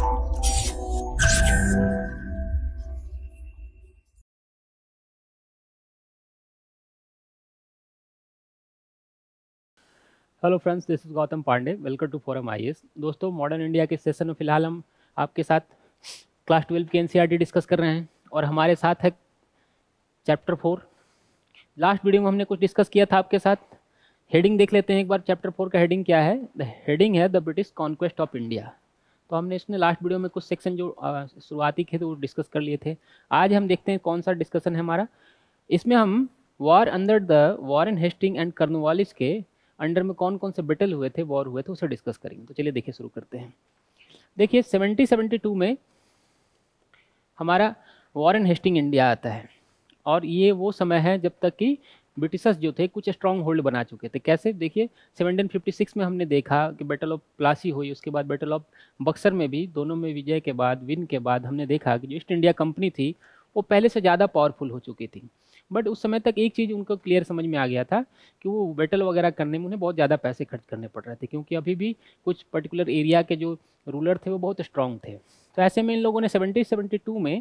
hello friends this is Gautam Pandey welcome to forum I दोस्तों modern India के session में फ़िलहाल हम आपके साथ क्लास ट्वेल्व की एनसीईआरटी डिस्कस e कर रहे हैं और हमारे साथ है चैप्टर फोर लास्ट वीडियो में हमने कुछ डिस्कस किया था आपके साथ हेडिंग देख लेते हैं एक बार चैप्टर फोर का हेडिंग क्या है द हेडिंग है the British conquest of India तो हमने इसने लास्ट वीडियो में कुछ सेक्शन जो शुरुआती के थे तो वो डिस्कस कर लिए थे आज हम देखते हैं कौन सा डिस्कशन है हमारा इसमें हम war under the an Hasting and Cornwallis के अंडर में कौन कौन से बेटल हुए थे वॉर हुए थे उसे डिस्कस करेंगे तो चलिए देखिए शुरू करते हैं देखिए सेवेंटी सेवेंटी टू में हमारा एन हेस्टिंग इंडिया आता है और ये वो समय है जब तक कि ब्रिटिशर्स जो थे कुछ स्ट्रॉन्ग होल्ड बना चुके थे कैसे देखिए 1756 में हमने देखा कि बैटल ऑफ प्लासी हुई उसके बाद बैटल ऑफ बक्सर में भी दोनों में विजय के बाद विन के बाद हमने देखा कि जो ईस्ट इंडिया कंपनी थी वो पहले से ज़्यादा पावरफुल हो चुकी थी बट उस समय तक एक चीज़ उनको क्लियर समझ में आ गया था कि वो बैटल वगैरह करने में उन्हें बहुत ज़्यादा पैसे खर्च करने पड़ रहे थे क्योंकि अभी भी कुछ पर्टिकुलर एरिया के जो रूलर थे वो बहुत स्ट्रांग थे तो ऐसे में इन लोगों ने सेवेंटी सेवेंटी में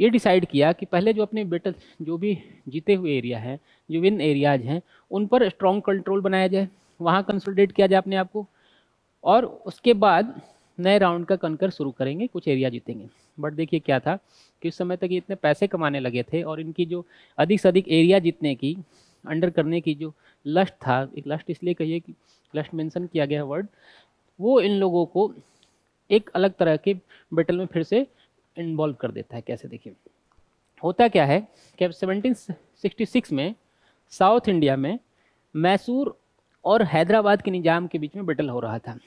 ये डिसाइड किया कि पहले जो अपने बेटल जो भी जीते हुए एरिया हैं जो विन एरियाज हैं उन पर स्ट्रॉन्ग कंट्रोल बनाया जाए वहाँ कंसोलिडेट किया जाए अपने आप को और उसके बाद नए राउंड का कनकर शुरू करेंगे कुछ एरिया जीतेंगे बट देखिए क्या था कि उस समय तक ये इतने पैसे कमाने लगे थे और इनकी जो अधिक से अधिक एरिया जीतने की अंडर करने की जो लस्ट था एक लस्ट इसलिए कहिए कि लस्ट मेंशन किया गया वर्ड वो इन लोगों को एक अलग तरह के बैटल में फिर से इन्वॉल्व कर देता है कैसे देखिए होता क्या है कि 1766 में साउथ इंडिया में मैसूर और हैदराबाद के निज़ाम के बीच में बेटल हो रहा था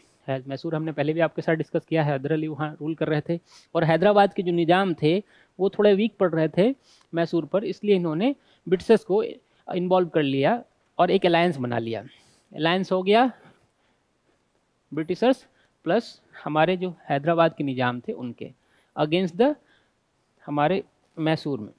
मैसूर हमने पहले भी आपके साथ डिस्कस किया है हैदर अली वहाँ रूल कर रहे थे और हैदराबाद के जो निज़ाम थे वो थोड़े वीक पड़ रहे थे मैसूर पर इसलिए इन्होंने ब्रिटिशर्स को इन्वॉल्व कर लिया और एक अलायंस बना लिया अलायंस हो गया ब्रिटिशर्स प्लस हमारे जो हैदराबाद के निज़ाम थे उनके अगेंस्ट द हमारे मैसूर में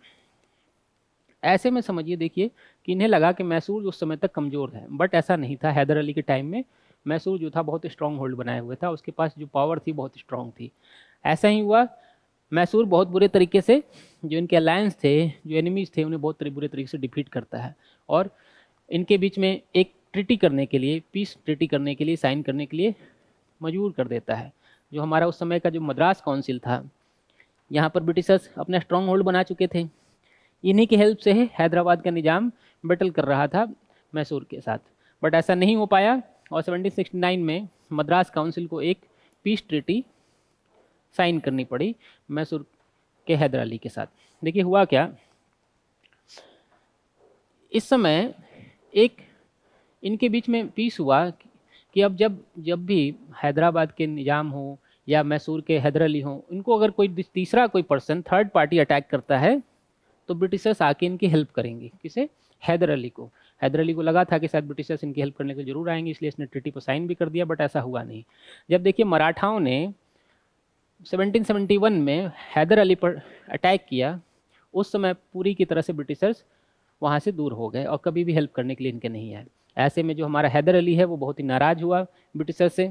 ऐसे में समझिए देखिए कि इन्हें लगा कि मैसूर उस समय तक कमज़ोर है बट ऐसा नहीं था हैदर अली के टाइम में मैसूर जो था बहुत स्ट्रॉन्ग होल्ड बनाए हुए था उसके पास जो पावर थी बहुत स्ट्रॉन्ग थी ऐसा ही हुआ मैसूर बहुत बुरे तरीके से जो इनके अलायंस थे जो एनिमीज़ थे उन्हें बहुत बुरे तरीके से डिफीट करता है और इनके बीच में एक ट्रिटी करने के लिए पीस ट्रिटी करने के लिए साइन करने के लिए मजबूर कर देता है जो हमारा उस समय का जो मद्रास काउंसिल था यहाँ पर ब्रिटिशर्स अपना स्ट्रॉन्ग होल्ड बना चुके थे इन्हीं की हेल्प से है, हैदराबाद का निज़ाम बैटल कर रहा था मैसूर के साथ बट ऐसा नहीं हो पाया और 1769 में मद्रास काउंसिल को एक पीस ट्रिटी साइन करनी पड़ी मैसूर के हैदर अली के साथ देखिए हुआ क्या इस समय एक इनके बीच में पीस हुआ कि अब जब जब भी हैदराबाद के निज़ाम हो या मैसूर के हैदर अली हों इनको अगर कोई तीसरा कोई पर्सन थर्ड पार्टी अटैक करता है तो ब्रिटिशर्स आके इनकी हेल्प करेंगे किसे हैदर अली को हैदर अली को लगा था कि शायद ब्रिटिशर्स इनकी हेल्प करने के जरूर आएंगे इसलिए इसने ट्रिटी पर साइन भी कर दिया बट ऐसा हुआ नहीं जब देखिए मराठाओं ने 1771 में हैदर अली पर अटैक किया उस समय पूरी की तरह से ब्रिटिशर्स वहाँ से दूर हो गए और कभी भी हेल्प करने के लिए इनके नहीं आए ऐसे में जो हमारा हैदर अली है वो बहुत ही नाराज़ हुआ ब्रिटिशर्स से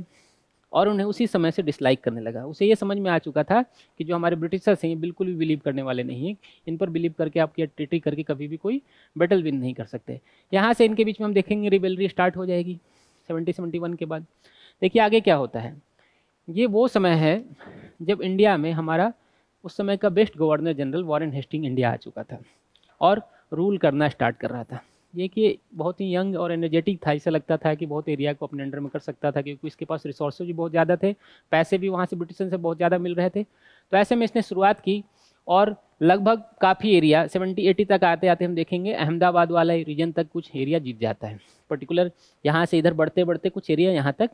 और उन्हें उसी समय से डिसलाइक करने लगा उसे ये समझ में आ चुका था कि जो हमारे ब्रिटिशर्स हैं ये बिल्कुल भी बिलीव करने वाले नहीं हैं इन पर बिलीव करके आपकी ट्रिटी करके कभी भी कोई बैटल विन नहीं कर सकते यहाँ से इनके बीच में हम देखेंगे रिबेलरी स्टार्ट हो जाएगी सेवेंटी सेवेंटी वन के बाद देखिए आगे क्या होता है ये वो समय है जब इंडिया में हमारा उस समय का best governor general Warren Hasting India आ चुका था और रूल करना स्टार्ट कर रहा था ये कि बहुत ही यंग और एनर्जेटिक था ऐसा लगता था कि बहुत एरिया को अपने अंडर में कर सकता था क्योंकि इसके पास रिसोर्सेज भी बहुत ज़्यादा थे पैसे भी वहाँ से ब्रिटिशन से बहुत ज़्यादा मिल रहे थे तो ऐसे में इसने शुरुआत की और लगभग काफ़ी एरिया सेवेंटी एटी तक आते आते हम देखेंगे अहमदाबाद वाला रीजन तक कुछ एरिया जीत जाता है पर्टिकुलर यहाँ से इधर बढ़ते बढ़ते कुछ एरिया यहाँ तक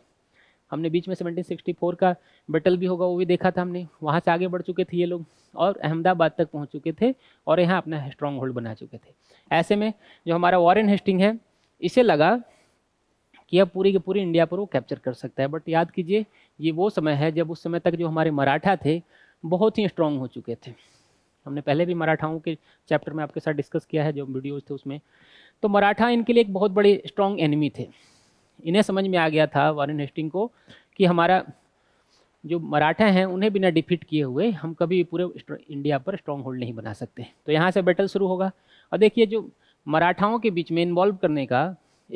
हमने बीच में 1764 का बेटल भी होगा वो भी देखा था हमने वहाँ से आगे बढ़ चुके थे ये लोग और अहमदाबाद तक पहुँच चुके थे और यहाँ अपना स्ट्रॉन्ग होल्ड बना चुके थे ऐसे में जो हमारा वॉरन हेस्टिंग है इसे लगा कि अब पूरी की पूरी इंडिया पर वो कैप्चर कर सकता है बट याद कीजिए ये वो समय है जब उस समय तक जो हमारे मराठा थे बहुत ही स्ट्रॉन्ग हो चुके थे हमने पहले भी मराठाओं के चैप्टर में आपके साथ डिस्कस किया है जो वीडियोज़ थे उसमें तो मराठा इनके लिए एक बहुत बड़े स्ट्रॉन्ग एनिमी थे इन्हें समझ में आ गया था वारन हेस्टिंग को कि हमारा जो मराठा हैं उन्हें बिना डिफीट किए हुए हम कभी पूरे इंडिया पर स्ट्रॉन्ग होल्ड नहीं बना सकते तो यहाँ से बैटल शुरू होगा और देखिए जो मराठाओं के बीच में इन्वॉल्व करने का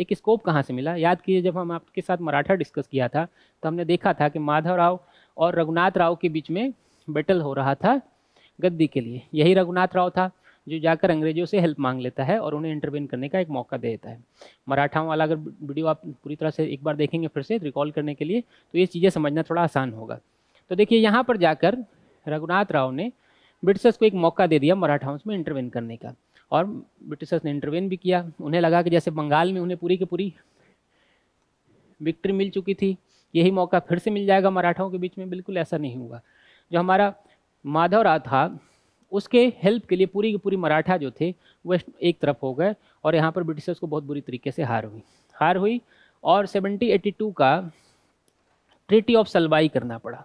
एक स्कोप कहाँ से मिला याद कीजिए जब हम आपके साथ मराठा डिस्कस किया था तो हमने देखा था कि माधव राव और रघुनाथ राव के बीच में बैटल हो रहा था गद्दी के लिए यही रघुनाथ राव था जो जाकर अंग्रेजों से हेल्प मांग लेता है और उन्हें इंटरवेन करने का एक मौका दे देता है मराठाओं वाला अगर वीडियो आप पूरी तरह से एक बार देखेंगे फिर से रिकॉल करने के लिए तो ये चीज़ें समझना थोड़ा आसान होगा तो देखिए यहाँ पर जाकर रघुनाथ राव ने ब्रिटिशर्स को एक मौका दे दिया मराठाओं में इंटरवेन करने का और ब्रिटिशर्स ने इंटरवेन भी किया उन्हें लगा कि जैसे बंगाल में उन्हें पूरी की पूरी विक्ट्री मिल चुकी थी यही मौका फिर से मिल जाएगा मराठाओं के बीच में बिल्कुल ऐसा नहीं हुआ जो हमारा माधव राव था उसके हेल्प के लिए पूरी की पूरी मराठा जो थे वो एक तरफ हो गए और यहाँ पर ब्रिटिशर्स को बहुत बुरी तरीके से हार हुई हार हुई और 1782 का ट्रिटी ऑफ सलवाई करना पड़ा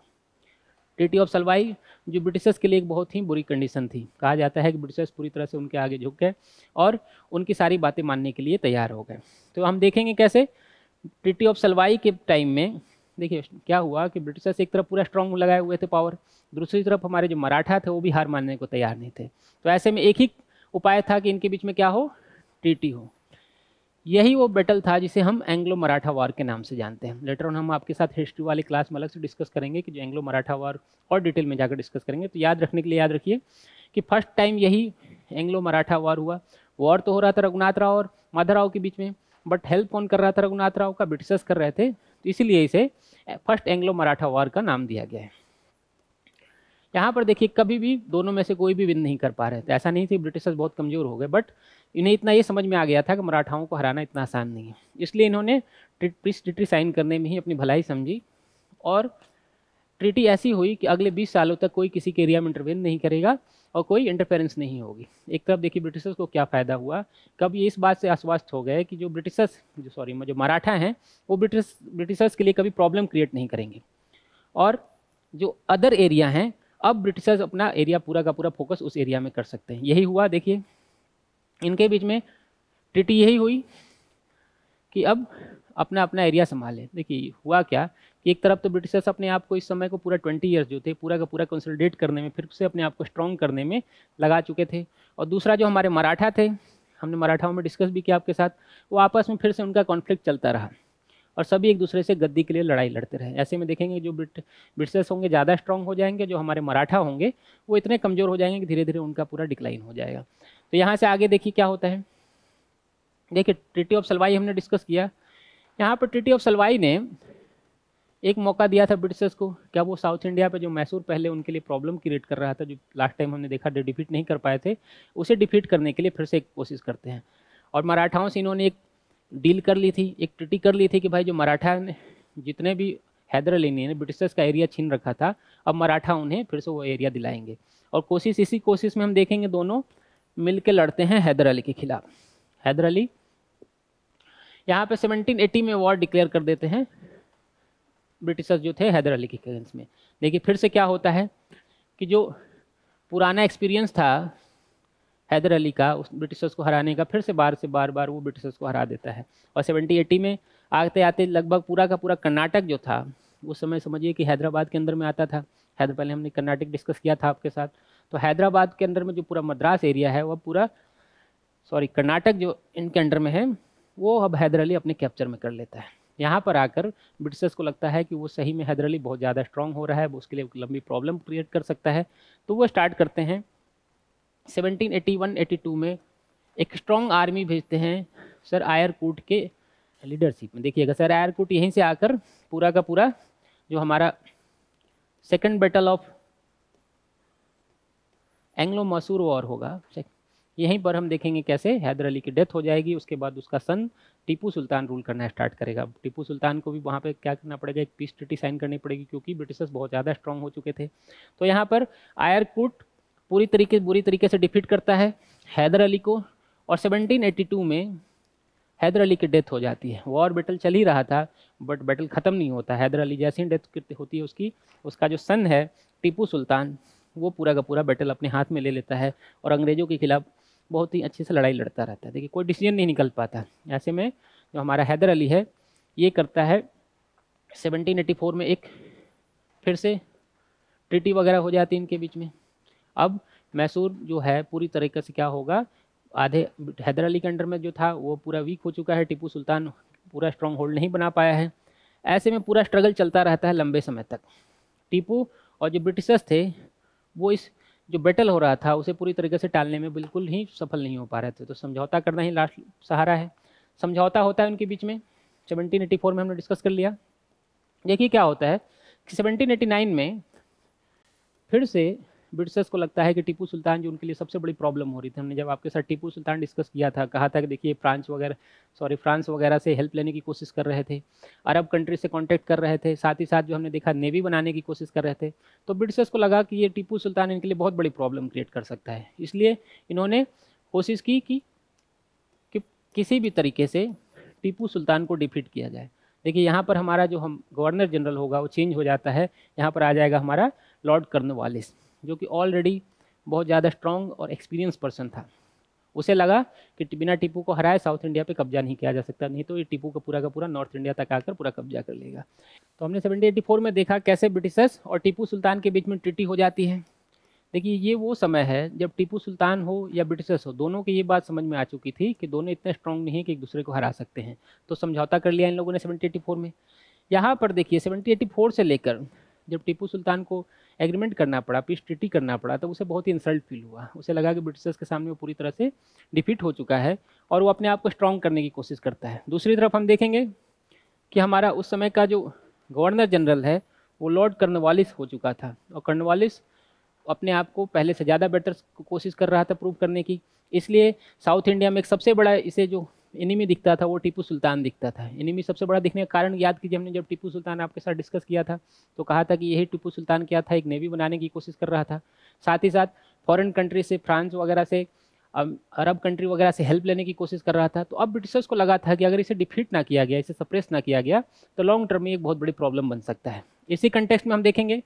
ट्रिटी ऑफ सलवाई जो ब्रिटिशर्स के लिए एक बहुत ही बुरी कंडीशन थी कहा जाता है कि ब्रिटिशर्स पूरी तरह से उनके आगे झुक गए और उनकी सारी बातें मानने के लिए तैयार हो गए तो हम देखेंगे कैसे ट्रिटी ऑफ सलवाई के टाइम में देखिए क्या हुआ कि ब्रिटिशर्स एक तरफ पूरा स्ट्रांग लगाए हुए थे पावर दूसरी तरफ हमारे जो मराठा थे वो भी हार मानने को तैयार नहीं थे तो ऐसे में एक ही उपाय था कि इनके बीच में क्या हो ट्रीटी हो यही वो बैटल था जिसे हम एंग्लो मराठा वॉर के नाम से जानते हैं लेटर ऑन हम आपके साथ हिस्ट्री वाली क्लास में अलग से डिस्कस करेंगे कि जो एंग्लो मराठा वॉर और डिटेल में जाकर डिस्कस करेंगे तो याद रखने के लिए याद रखिए कि फर्स्ट टाइम यही एंग्लो मराठा वार हुआ वॉर तो हो रहा था रघुनाथ राव और माधव राव के बीच में बट हेल्प कौन कर रहा था रघुनाथ राव का ब्रिटिशर्स कर रहे थे तो इसलिए इसे फर्स्ट एंग्लो मराठा वॉर का नाम दिया गया है यहाँ पर देखिए कभी भी दोनों में से कोई भी विन नहीं कर पा रहे थे ऐसा नहीं थी ब्रिटिशर्स बहुत कमज़ोर हो गए बट इन्हें इतना ये समझ में आ गया था कि मराठाओं को हराना इतना आसान नहीं है इसलिए इन्होंने पीस ट्रिटी साइन करने में ही अपनी भलाई समझी और ट्रीटी ऐसी हुई कि अगले 20 सालों तक कोई किसी के एरिया में इंटरवेन नहीं करेगा और कोई इंटरफेरेंस नहीं होगी एक तरफ देखिए ब्रिटिशर्स को क्या फ़ायदा हुआ कब ये इस बात से आश्वस्त हो गए कि जो ब्रिटिशर्स जो सॉरी जो मराठा हैं वो ब्रिटिश ब्रिटिशर्स के लिए कभी प्रॉब्लम क्रिएट नहीं करेंगे और जो अदर एरिया हैं अब ब्रिटिशर्स अपना एरिया पूरा का पूरा फोकस उस एरिया में कर सकते हैं यही हुआ देखिए इनके बीच में ट्रिटी यही हुई कि अब अपना अपना एरिया संभाले देखिए हुआ क्या कि एक तरफ तो ब्रिटिशर्स अपने आप को इस समय को पूरा ट्वेंटी ईयर्स जो थे पूरा का पूरा कंसोलिडेट करने में फिर से अपने आप को स्ट्रॉन्ग करने में लगा चुके थे और दूसरा जो हमारे मराठा थे हमने मराठाओं में डिस्कस भी किया आपके साथ वो आपस में फिर से उनका कॉन्फ्लिक्ट चलता रहा और सभी एक दूसरे से गद्दी के लिए लड़ाई लड़ते रहे ऐसे में देखेंगे जो ब्रिट ब्रिटिशर्स होंगे ज़्यादा स्ट्रॉन्ग हो जाएंगे जो हमारे मराठा होंगे वो इतने कमज़ोर हो जाएंगे कि धीरे धीरे उनका पूरा डिक्लाइन हो जाएगा तो यहाँ से आगे देखिए क्या होता है देखिए ट्रिटी ऑफ सलवाई हमने डिस्कस किया यहाँ पर ट्रिटी ऑफ सलवाई ने एक मौका दिया था ब्रिटिशर्स को क्या वो साउथ इंडिया पे जो मैसूर पहले उनके लिए प्रॉब्लम क्रिएट कर रहा था जो लास्ट टाइम हमने देखा डिफीट नहीं कर पाए थे उसे डिफीट करने के लिए फिर से एक कोशिश करते हैं और मराठाओं से इन्होंने एक डील कर ली थी एक ट्रिटी कर ली थी कि भाई जो मराठा ने जितने भी हैदर अली ने ब्रिटिशर्स का एरिया छीन रखा था अब मराठा उन्हें फिर से वो एरिया दिलाएंगे और कोशिश इसी कोशिश में हम देखेंगे दोनों मिल के लड़ते हैं हैदर अली के खिलाफ हैदर अली यहाँ पे 1780 में वॉर डिक्लेयर कर देते हैं ब्रिटिशर्स जो थे हैदर अली के अगेंस्ट में देखिए फिर से क्या होता है कि जो पुराना एक्सपीरियंस था हैदर अली का उस ब्रिटिशर्स को हराने का फिर से बार से बार बार वो ब्रिटिशर्स को हरा देता है और सेवनटी एटी में आते आते लगभग पूरा का पूरा कर्नाटक जो था उस समय समझिए कि हैदराबाद के अंदर में आता था हैदर पहले हमने कर्नाटक डिस्कस किया था आपके साथ तो हैदराबाद के अंदर में जो पूरा मद्रास एरिया है वह पूरा सॉरी कर्नाटक जो इनके अंडर में है वो अब हैदर अली अपने कैप्चर में कर लेता है यहाँ पर आकर ब्रिटिशर्स को लगता है कि वो सही में हैदर अली बहुत ज़्यादा स्ट्रांग हो रहा है वो उसके लिए लंबी प्रॉब्लम क्रिएट कर सकता है तो वो स्टार्ट करते हैं 1781-82 में एक स्ट्रॉन्ग आर्मी भेजते हैं सर आयरकूट के लीडरशिप में देखिएगा सर आयरकूट यहीं से आकर पूरा का पूरा जो हमारा second battle of Anglo Mysore war होगा यहीं पर हम देखेंगे कैसे हैदर अली की डेथ हो जाएगी उसके बाद उसका सन टीपू सुल्तान रूल करना स्टार्ट करेगा टीपू सुल्तान को भी वहाँ पे क्या करना पड़ेगा एक पीस ट्रिटी साइन करनी पड़ेगी क्योंकि ब्रिटिशर्स बहुत ज़्यादा स्ट्रांग हो चुके थे तो यहाँ पर आयरकूट पूरी तरीके बुरी तरीके से डिफीट करता है हैदर अली को और सेवनटीन में हैदर अली की डेथ हो जाती है वॉर बैटल चल ही रहा था बट बैटल ख़त्म नहीं होता हैदर अली जैसे ही डेथ होती है उसकी उसका जो सन है टीपू सुल्तान वो पूरा का पूरा बैटल अपने हाथ में ले लेता है और अंग्रेज़ों के खिलाफ बहुत ही अच्छे से लड़ाई लड़ता रहता है देखिए कोई डिसीजन नहीं निकल पाता ऐसे में जो हमारा हैदर अली है ये करता है सेवनटीन एटी फोर में एक फिर से ट्रिटी वगैरह हो जाती है इनके बीच में अब मैसूर जो है पूरी तरीके से क्या होगा आधे हैदर अली के अंडर में जो था वो पूरा वीक हो चुका है टीपू सुल्तान पूरा स्ट्रॉन्ग होल्ड नहीं बना पाया है ऐसे में पूरा स्ट्रगल चलता रहता है लंबे समय तक टीपू और जो ब्रिटिशर्स थे वो इस जो बैटल हो रहा था उसे पूरी तरीके से टालने में बिल्कुल ही सफल नहीं हो पा रहे थे तो समझौता करना ही लास्ट सहारा है समझौता होता है उनके बीच में सेवनटीन एटी फोर में हमने डिस्कस कर लिया देखिए क्या होता है कि सेवनटीन एटी नाइन में फिर से ब्रिटिशर्स को लगता है कि टीपू सुल्तान जो उनके लिए सबसे बड़ी प्रॉब्लम हो रही थी हमने जब आपके साथ टीपू सुल्तान डिस्कस किया था कहा था कि देखिए फ्रांस वगैरह सॉरी फ्रांस वगैरह से हेल्प लेने की कोशिश कर रहे थे अरब कंट्री से कॉन्टैक्ट कर रहे थे साथ ही साथ जो हमने देखा नेवी बनाने की कोशिश कर रहे थे तो ब्रिटिशर्स को लगा कि ये टीपू सुल्तान इनके लिए बहुत बड़ी प्रॉब्लम क्रिएट कर सकता है इसलिए इन्होंने कोशिश की कि, किसी भी तरीके से टीपू सुल्तान को डिफीट किया जाए देखिए यहाँ पर हमारा जो हम गवर्नर जनरल होगा वो चेंज हो जाता है यहाँ पर आ जाएगा हमारा लॉर्ड कर्नवालिस जो कि ऑलरेडी बहुत ज़्यादा स्ट्रॉन्ग और एक्सपीरियंस पर्सन था उसे लगा कि बिना टीपू को हराए साउथ इंडिया पे कब्जा नहीं किया जा सकता नहीं तो ये टीपू का पूरा का पूरा नॉर्थ इंडिया तक आकर पूरा कब्जा कर लेगा तो हमने 1784 एटी फोर में देखा कैसे ब्रिटिशर्स और टीपू सुल्तान के बीच में ट्रिटी हो जाती है देखिए ये वो समय है जब टीपू सुल्तान हो या ब्रिटिशर्स हो दोनों की ये बात समझ में आ चुकी थी कि दोनों इतने स्ट्रॉन्ग नहीं है कि एक दूसरे को हरा सकते हैं तो समझौता कर लिया इन लोगों ने सेवेंटी एटी फोर में यहाँ पर देखिए सेवनटी एटी फोर से लेकर जब टीपू सुल्तान को एग्रीमेंट करना पड़ा पीस ट्रिटी करना पड़ा तो उसे बहुत ही इंसल्ट फील हुआ उसे लगा कि ब्रिटिशर्स के सामने वो पूरी तरह से डिफीट हो चुका है और वो अपने आप को स्ट्रॉन्ग करने की कोशिश करता है दूसरी तरफ हम देखेंगे कि हमारा उस समय का जो गवर्नर जनरल है वो लॉर्ड कर्नवालिस हो चुका था और कर्नवालिस अपने आप को पहले से ज़्यादा बेटर कोशिश कर रहा था प्रूव करने की इसलिए साउथ इंडिया में एक सबसे बड़ा इसे जो इन्हीं में दिखता था वो टीपू सुल्तान दिखता था इन्हीं में सबसे बड़ा दिखने का कारण याद कीजिए हमने जब टीपू सुल्तान आपके साथ डिस्कस किया था तो कहा था कि यही टीपू सुल्तान क्या था एक नेवी बनाने की कोशिश कर रहा था साथ ही साथ फॉरेन कंट्री से फ्रांस वगैरह से अरब कंट्री वगैरह से हेल्प लेने की कोशिश कर रहा था तो अब ब्रिटिशर्स को लगा था कि अगर इसे डिफीट ना किया गया इसे सप्रेस ना किया गया तो लॉन्ग टर्म में एक बहुत बड़ी प्रॉब्लम बन सकता है इसी कंटेक्स में हम देखेंगे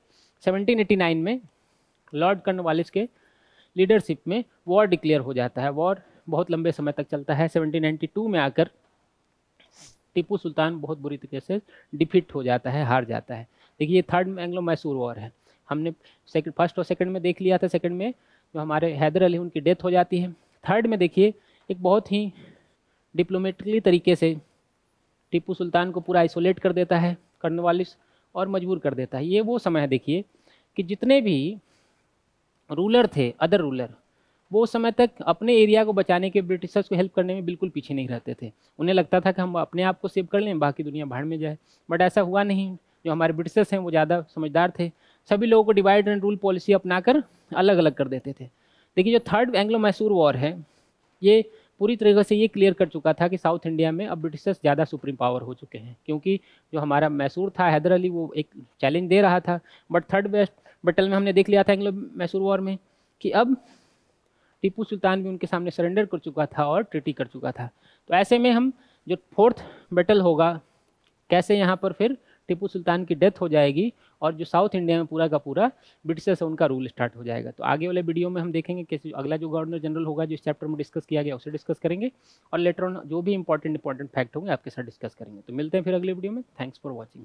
1789 में लॉर्ड कर्नवालिस के लीडरशिप में वॉर डिक्लेयर हो जाता है वॉर बहुत लंबे समय तक चलता है 1792 में आकर टीपू सुल्तान बहुत बुरी तरीके से डिफीट हो जाता है हार जाता है देखिए ये थर्ड एंग्लो मैसूर वॉर है हमने सेकंड फर्स्ट और सेकंड में देख लिया था सेकंड में जो हमारे हैदर अली उनकी डेथ हो जाती है थर्ड में देखिए एक बहुत ही डिप्लोमेटिकली तरीके से टीपू सुल्तान को पूरा आइसोलेट कर देता है करने और मजबूर कर देता है ये वो समय है देखिए कि जितने भी रूलर थे अदर रूलर वो समय तक अपने एरिया को बचाने के ब्रिटिशर्स को हेल्प करने में बिल्कुल पीछे नहीं रहते थे उन्हें लगता था कि हम अपने आप को सेव कर लें बाकी दुनिया भाड़ में जाए बट ऐसा हुआ नहीं जो हमारे ब्रिटिशर्स हैं वो ज़्यादा समझदार थे सभी लोगों को डिवाइड एंड रूल पॉलिसी अपना कर अलग अलग कर देते थे देखिए जो थर्ड एंग्लो मैसूर वॉर है ये पूरी तरीके से ये क्लियर कर चुका था कि साउथ इंडिया में अब ब्रिटिशर्स ज़्यादा सुप्रीम पावर हो चुके हैं क्योंकि जो हमारा मैसूर था हैदर अली वो एक चैलेंज दे रहा था बट थर्ड बेस्ट बटल में हमने देख लिया था एंग्लो मैसूर वॉर में कि अब टीपू सुल्तान भी उनके सामने सरेंडर कर चुका था और ट्रिटी कर चुका था तो ऐसे में हम जो फोर्थ बैटल होगा कैसे यहाँ पर फिर टीपू सुल्तान की डेथ हो जाएगी और जो साउथ इंडिया में पूरा का पूरा ब्रिटिशर्स से उनका रूल स्टार्ट हो जाएगा तो आगे वाले वीडियो में हम देखेंगे कैसे अगला जो गवर्नर जनरल होगा जो इस चैप्टर में डिस्कस किया गया उसे डिस्कस करेंगे और लेटर ऑन जो भी इंपॉर्टेंट इंपॉर्टेंट फैक्ट होंगे आपके साथ डिस्कस करेंगे तो मिलते हैं फिर अगले वीडियो में थैंक्स फॉर वॉचिंग